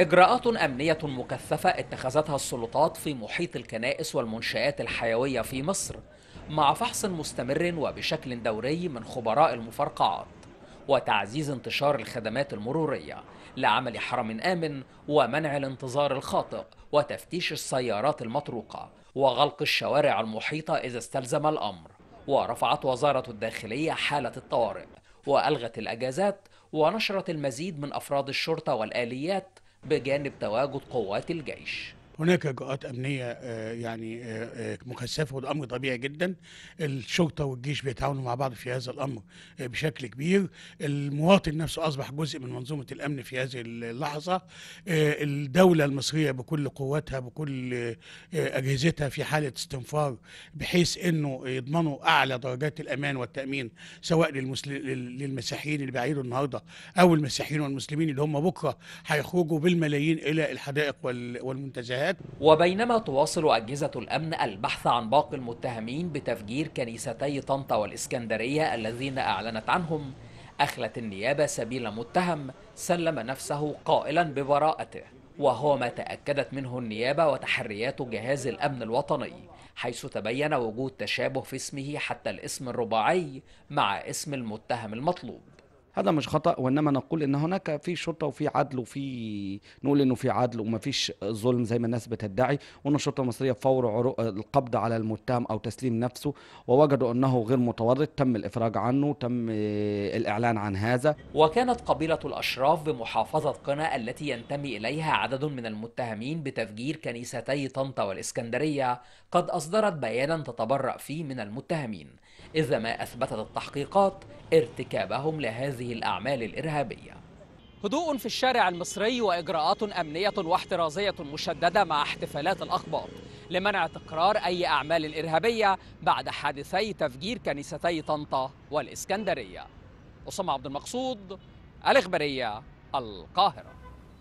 إجراءات أمنية مكثفة اتخذتها السلطات في محيط الكنائس والمنشآت الحيوية في مصر مع فحص مستمر وبشكل دوري من خبراء المفرقعات وتعزيز انتشار الخدمات المرورية لعمل حرم آمن ومنع الانتظار الخاطئ وتفتيش السيارات المطروقة وغلق الشوارع المحيطة إذا استلزم الأمر ورفعت وزارة الداخلية حالة الطوارئ وألغت الأجازات ونشرت المزيد من أفراد الشرطة والآليات بجانب تواجد قوات الجيش هناك اجراءات امنيه آه، يعني آه، آه، مكثفه وده امر طبيعي جدا الشرطه والجيش بيتعاونوا مع بعض في هذا الامر بشكل كبير المواطن نفسه اصبح جزء من منظومه الامن في هذه اللحظه الدوله المصريه بكل قواتها بكل اجهزتها في حاله استنفار بحيث انه يضمنوا اعلى درجات الامان والتامين سواء للمسيحيين اللي بيعيدوا النهارده او المسيحيين والمسلمين اللي هم بكره هيخرجوا بالملايين الى الحدائق والمنتزهات التحقيقات وبينما تواصل أجهزة الأمن البحث عن باقي المتهمين بتفجير كنيستي طنطا والإسكندرية الذين أعلنت عنهم أخلت النيابة سبيل متهم سلم نفسه قائلا ببراءته وهو ما تأكدت منه النيابة وتحريات جهاز الأمن الوطني حيث تبين وجود تشابه في اسمه حتى الاسم الرباعي مع اسم المتهم المطلوب هذا مش خطا وانما نقول ان هناك في شرطه وفي عدل وفي نقول انه في عدل وما فيش ظلم زي ما الناس بتدعي وان الشرطه المصريه فور عرو... القبض على المتهم او تسليم نفسه ووجدوا انه غير متورط تم الافراج عنه تم الاعلان عن هذا وكانت قبيله الاشراف بمحافظه قنا التي ينتمي اليها عدد من المتهمين بتفجير كنيستي طنطا والاسكندريه قد اصدرت بيانا تتبرأ فيه من المتهمين اذا ما اثبتت التحقيقات ارتكابهم لهذه الأعمال الإرهابية هدوء في الشارع المصري وإجراءات أمنية واحترازية مشددة مع احتفالات الأخبار لمنع تكرار أي أعمال إرهابية بعد حادثي تفجير كنيستي طنطا والإسكندرية أسامة عبد المقصود الإخبارية القاهرة